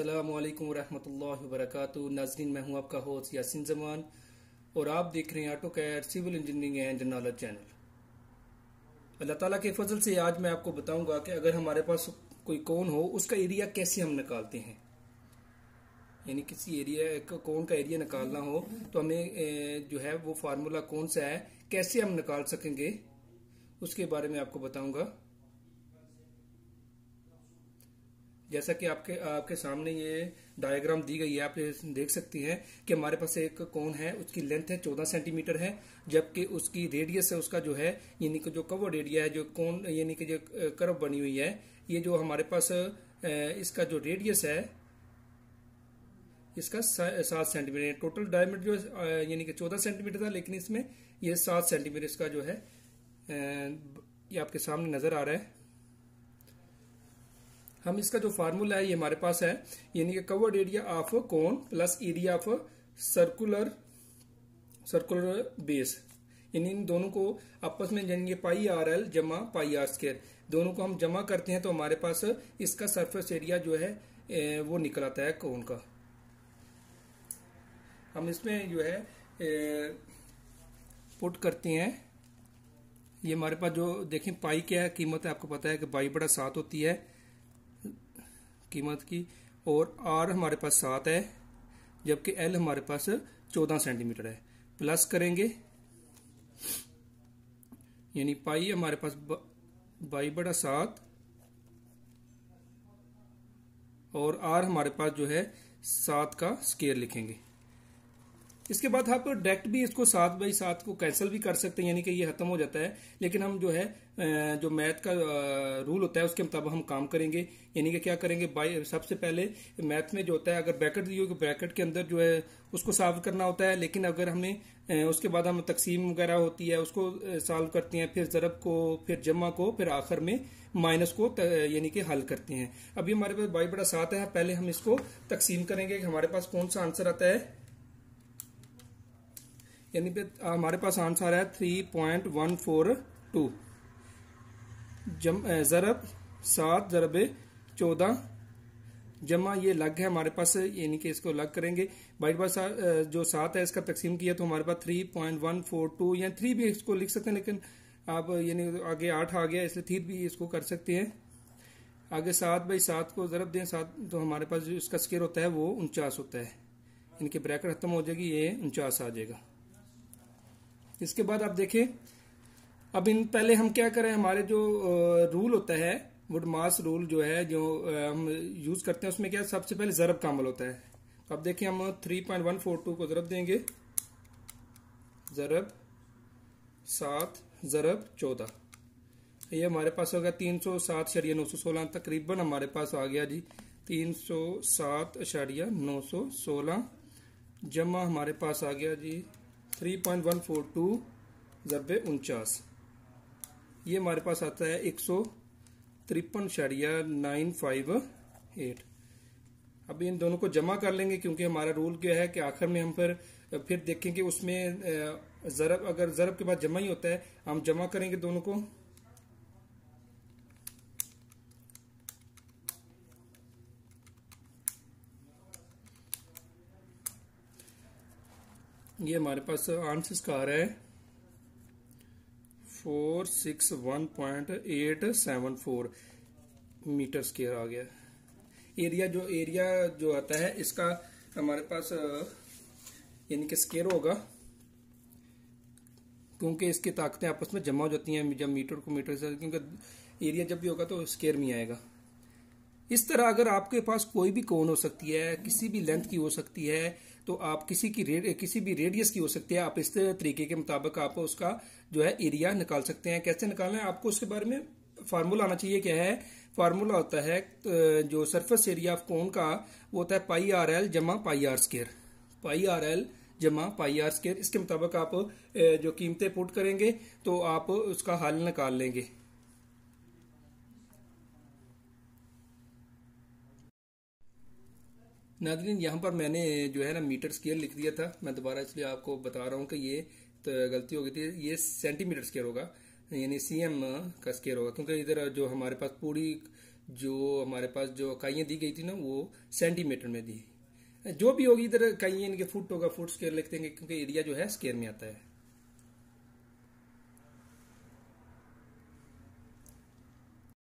अल्लाम वरहमल वरक नाजरीन मैं हूं आपका होस्ट यासिन जमान और आप देख रहे हैं auto care civil engineering and knowledge channel अल्लाह ताला के फजल से आज मैं आपको बताऊंगा कि अगर हमारे पास कोई कौन हो उसका एरिया कैसे हम निकालते हैं यानी किसी एरिया कौन का एरिया निकालना हो तो हमें जो है वो फार्मूला कौन सा है कैसे हम निकाल सकेंगे उसके बारे में आपको बताऊंगा जैसा कि आपके आपके सामने ये डायग्राम दी गई है आप देख सकती हैं कि हमारे पास एक कोन है उसकी लेंथ है चौदह सेंटीमीटर है जबकि उसकी रेडियस है उसका जो है यानी कि जो कवर एरिया है जो कोन यानी कि जो कर्व बनी हुई है ये जो हमारे पास इसका जो रेडियस है इसका सात सेंटीमीटर टोटल डायमीटर जो यानी कि चौदह सेंटीमीटर था लेकिन इसमें यह सात सेंटीमीटर इसका जो है ये आपके सामने नजर आ रहा है हम इसका जो फार्मूला है ये हमारे पास है यानी कि covered area of cone plus area of circular circular base यानी इन दोनों को आपस में जानेंगे पाई आर एल जमा पाई आर स्केयर दोनों को हम जमा करते हैं तो हमारे पास इसका सरफेस एरिया जो है वो निकल आता है कोन का हम इसमें जो है पुट करते हैं ये हमारे पास जो देखें पाई क्या कीमत है आपको पता है कि बाई बड़ा सात होती है कीमत की और आर हमारे पास सात है जबकि एल हमारे पास चौदह सेंटीमीटर है प्लस करेंगे यानी पाई हमारे पास बाई बड़ा सात और आर हमारे पास जो है सात का स्केयर लिखेंगे इसके बाद आप डायरेक्ट भी इसको सात बाई सात को कैंसिल भी कर सकते हैं यानी कि ये खत्म हो जाता है लेकिन हम जो है जो मैथ का रूल होता है उसके मुताबिक हम काम करेंगे यानी कि क्या करेंगे बाई सबसे पहले मैथ में जो होता है अगर ब्रैकेट दी हो ब्रैकेट तो के अंदर जो है उसको सॉल्व करना होता है लेकिन अगर हमें उसके बाद हम तकसीम वगैरह होती है उसको सॉल्व करते हैं फिर ज़रब को फिर जमा को फिर आखिर में माइनस को यानी कि हल करते हैं अभी हमारे पास बाई बड़ा सात है पहले हम इसको तकसीम करेंगे कि हमारे पास कौन सा आंसर आता है यानी पे हमारे पास आंसर है three point one four two जम ज़रब सात ज़रब चौदह जमा ये लग है हमारे पास यानी कि इसको लग करेंगे बाई पास जो सात है इसका तकसीम किया तो हमारे पास three point one four two या थ्री भी इसको लिख सकते हैं लेकिन आप यानी आगे आठ आ गया इसलिए थ्री भी इसको कर सकते हैं आगे सात बाई सात को ज़रब दें सात तो हमारे पास जो इसका स्केयर होता है वो उनचास होता है इनके ब्रैकेट खत्म हो जाएगी ये उनचास आ जाएगा इसके बाद आप देखें अब इन पहले हम क्या करें हमारे जो रूल होता है वुड मास रूल जो है जो हम यूज करते हैं उसमें क्या सबसे पहले जरब का अमल होता है अब तो देखें हम 3.142 को जरब देंगे जरब सात जरब चौदह ये हमारे पास होगा तीन सौ सात शरिया नौ सौ सोलह तकरीबन हमारे पास आ गया जी तीन सौ सात अशारिया नौ सौ सोलह जमा हमारे पास आ गया जी three point one four two जरबे उनचास ये हमारे पास आता है एक सौ तिरपन शरिया नाइन फाइव एट अब इन दोनों को जमा कर लेंगे क्योंकि हमारा रूल क्या है कि आखिर में हम फिर फिर देखेंगे उसमें ज़रब अगर ज़रब के बाद जमा ही होता है हम जमा करेंगे दोनों को ये हमारे पास आंसर इसका आ रहा है four six one point eight seven four metre square आ गया एरिया जो एरिया जो आता है इसका हमारे पास यानी कि स्केयर होगा क्योंकि इसकी ताकतें आपस में जमा हो जाती हैं जब मीटर को मीटर से क्योंकि एरिया जब भी होगा तो स्केयर में आएगा इस तरह अगर आपके पास कोई भी कोन हो सकती है किसी भी लेंथ की हो सकती है तो आप किसी की रेड किसी भी रेडियस की हो सकती है आप इस तरीके के मुताबिक आप उसका जो है एरिया निकाल सकते हैं कैसे निकालना है आपको उसके बारे में फार्मूला आना चाहिए क्या है फार्मूला होता है जो सरफेस एरिया ऑफ कोन का वो होता है पाई आर एल जमा pi r square pi r l जमा पाई आर स्केयर इसके मुताबिक आप जो कीमतें पुट करेंगे तो आप उसका हल निकाल लेंगे नाजरीन यहाँ पर मैंने जो है ना मीटर स्केयर लिख दिया था मैं दोबारा इसलिए आपको बता रहा हूँ कि ये तो गलती हो गई थी ये सेंटीमीटर स्केयर होगा यानी सी एम का स्केयर होगा क्योंकि इधर जो हमारे पास पूरी जो हमारे पास जो इकाइयाँ दी गई थी ना वो सेंटीमीटर में दी जो भी होगी इधर इकाइयाँ इनके फुट होगा फुट स्केयर लिख देंगे क्योंकि एरिया जो है स्केयर में आता है